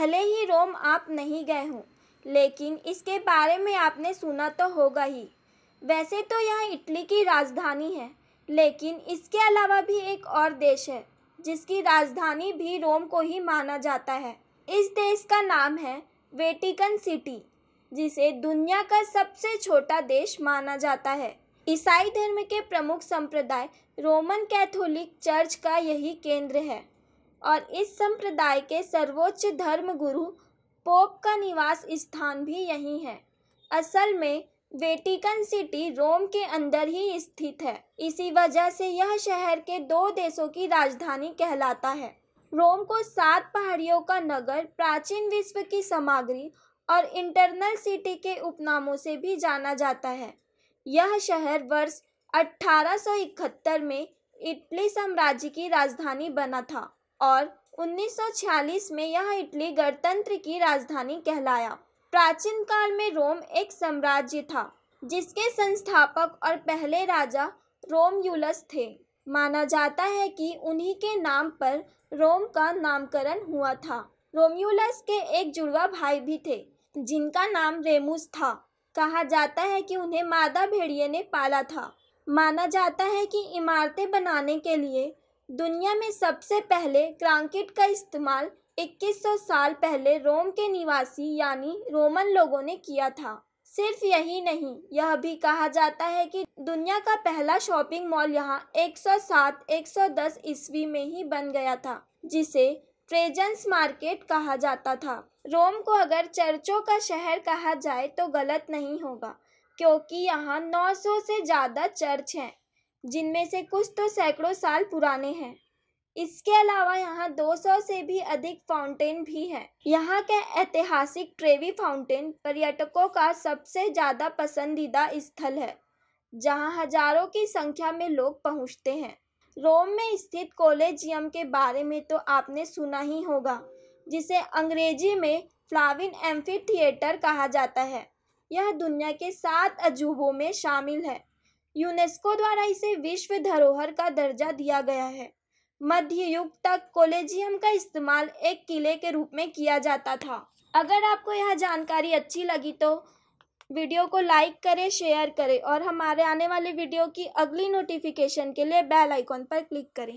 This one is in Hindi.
भले ही रोम आप नहीं गए हों लेकिन इसके बारे में आपने सुना तो होगा ही वैसे तो यह इटली की राजधानी है लेकिन इसके अलावा भी एक और देश है जिसकी राजधानी भी रोम को ही माना जाता है इस देश का नाम है वेटिकन सिटी जिसे दुनिया का सबसे छोटा देश माना जाता है ईसाई धर्म के प्रमुख संप्रदाय रोमन कैथोलिक चर्च का यही केंद्र है और इस संप्रदाय के सर्वोच्च धर्मगुरु पोप का निवास स्थान भी यही है असल में वेटिकन सिटी रोम के अंदर ही स्थित है इसी वजह से यह शहर के दो देशों की राजधानी कहलाता है रोम को सात पहाड़ियों का नगर प्राचीन विश्व की सामग्री और इंटरनल सिटी के उपनामों से भी जाना जाता है यह शहर वर्ष 1871 में इटली साम्राज्य की राजधानी बना था और 1946 में यह इटली गणतंत्र की राजधानी कहलाया प्राचीन काल में रोम एक साम्राज्य था जिसके संस्थापक और पहले राजा रोम यूलस थे माना जाता है कि उन्हीं के नाम पर रोम का नामकरण हुआ था रोमयूलस के एक जुड़वा भाई भी थे जिनका नाम रेमुस था कहा जाता है कि उन्हें मादा भेड़िए ने पाला था माना जाता है कि इमारतें बनाने के लिए दुनिया में सबसे पहले क्रांकिट का इस्तेमाल इक्कीस सौ साल पहले रोम के निवासी यानी रोमन लोगों ने किया था सिर्फ यही नहीं यह भी कहा जाता है कि दुनिया का पहला शॉपिंग मॉल यहाँ 107-110 ईस्वी में ही बन गया था जिसे प्रेजेंस मार्केट कहा जाता था रोम को अगर चर्चों का शहर कहा जाए तो गलत नहीं होगा क्योंकि यहाँ 900 से ज़्यादा चर्च हैं जिनमें से कुछ तो सैकड़ों साल पुराने हैं इसके अलावा यहाँ 200 से भी अधिक फाउंटेन भी हैं यहाँ के ऐतिहासिक ट्रेवी फाउंटेन पर्यटकों का सबसे ज़्यादा पसंदीदा स्थल है जहाँ हज़ारों की संख्या में लोग पहुँचते हैं रोम में स्थित कोलेजियम के बारे में तो आपने सुना ही होगा जिसे अंग्रेजी में फ्लाविन एम्फी थिएटर कहा जाता है यह दुनिया के सात अजूबों में शामिल है यूनेस्को द्वारा इसे विश्व धरोहर का दर्जा दिया गया है मध्य युग तक कोलेजियम का इस्तेमाल एक किले के रूप में किया जाता था अगर आपको यह जानकारी अच्छी लगी तो वीडियो को लाइक करें शेयर करें और हमारे आने वाले वीडियो की अगली नोटिफिकेशन के लिए बेल आइकॉन पर क्लिक करें